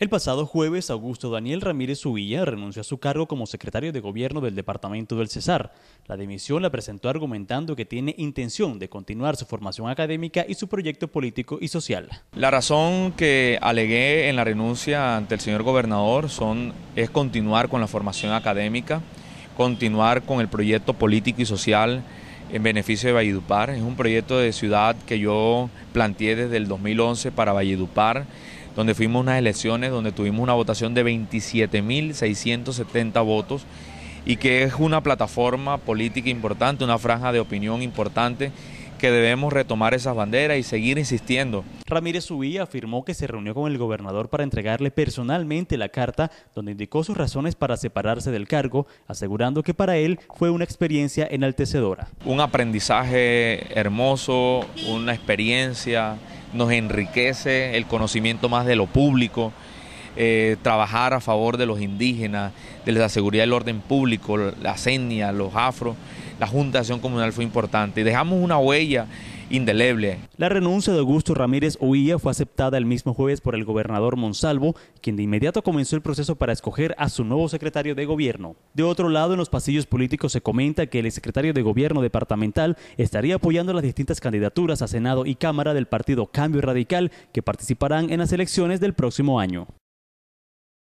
El pasado jueves, Augusto Daniel Ramírez Uvilla renunció a su cargo como secretario de gobierno del departamento del Cesar. La dimisión la presentó argumentando que tiene intención de continuar su formación académica y su proyecto político y social. La razón que alegué en la renuncia ante el señor gobernador son, es continuar con la formación académica, continuar con el proyecto político y social en beneficio de Valledupar. Es un proyecto de ciudad que yo planteé desde el 2011 para Valledupar donde fuimos unas elecciones donde tuvimos una votación de 27.670 votos y que es una plataforma política importante, una franja de opinión importante que debemos retomar esas banderas y seguir insistiendo. Ramírez Subía afirmó que se reunió con el gobernador para entregarle personalmente la carta donde indicó sus razones para separarse del cargo, asegurando que para él fue una experiencia enaltecedora. Un aprendizaje hermoso, una experiencia nos enriquece el conocimiento más de lo público, eh, trabajar a favor de los indígenas, de la seguridad del orden público, la senia, los afro, la Junta de Acción Comunal fue importante. y Dejamos una huella indeleble. La renuncia de Augusto Ramírez Huilla fue aceptada el mismo jueves por el gobernador Monsalvo, quien de inmediato comenzó el proceso para escoger a su nuevo secretario de gobierno. De otro lado, en los pasillos políticos se comenta que el secretario de gobierno departamental estaría apoyando las distintas candidaturas a Senado y Cámara del partido Cambio Radical que participarán en las elecciones del próximo año.